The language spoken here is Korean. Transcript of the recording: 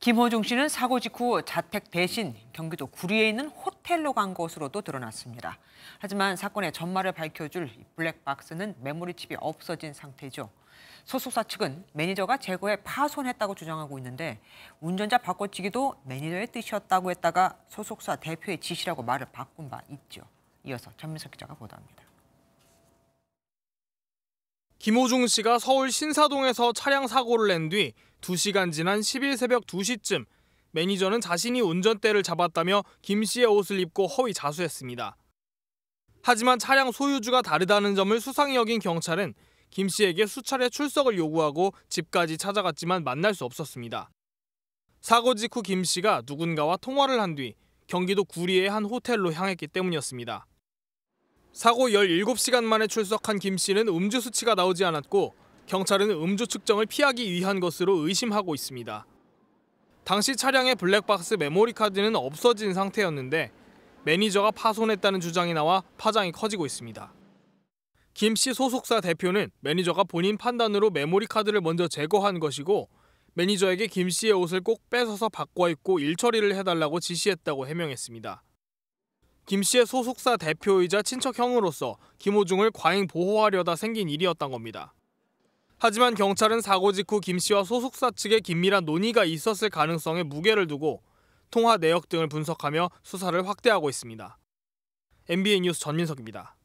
김호중 씨는 사고 직후 자택 대신 경기도 구리에 있는 호텔로 간 것으로도 드러났습니다. 하지만 사건의 전말을 밝혀줄 블랙박스는 메모리칩이 없어진 상태죠. 소속사 측은 매니저가 재고에 파손했다고 주장하고 있는데 운전자 바꿔치기도 매니저의 뜻이었다고 했다가 소속사 대표의 지시라고 말을 바꾼 바 있죠. 이어서 전민석 기자가 보도합니다. 김호중 씨가 서울 신사동에서 차량 사고를 낸뒤 2시간 지난 10일 새벽 2시쯤 매니저는 자신이 운전대를 잡았다며 김 씨의 옷을 입고 허위 자수했습니다. 하지만 차량 소유주가 다르다는 점을 수상히 여긴 경찰은 김 씨에게 수차례 출석을 요구하고 집까지 찾아갔지만 만날 수 없었습니다. 사고 직후 김 씨가 누군가와 통화를 한 뒤 경기도 구리의 한 호텔로 향했기 때문이었습니다. 사고 17시간 만에 출석한 김 씨는 음주 수치가 나오지 않았고 경찰은 음주 측정을 피하기 위한 것으로 의심하고 있습니다. 당시 차량의 블랙박스 메모리 카드는 없어진 상태였는데 매니저가 파손했다는 주장이 나와 파장이 커지고 있습니다. 김씨 소속사 대표는 매니저가 본인 판단으로 메모리 카드를 먼저 제거한 것이고 매니저에게 김 씨의 옷을 꼭 뺏어서 바꿔 입고 일처리를 해달라고 지시했다고 해명했습니다. 김 씨의 소속사 대표이자 친척 형으로서 김호중을 과잉 보호하려다 생긴 일이었던 겁니다. 하지만 경찰은 사고 직후 김 씨와 소속사 측에 긴밀한 논의가 있었을 가능성에 무게를 두고 통화 내역 등을 분석하며 수사를 확대하고 있습니다. MBN 뉴스 전민석입니다.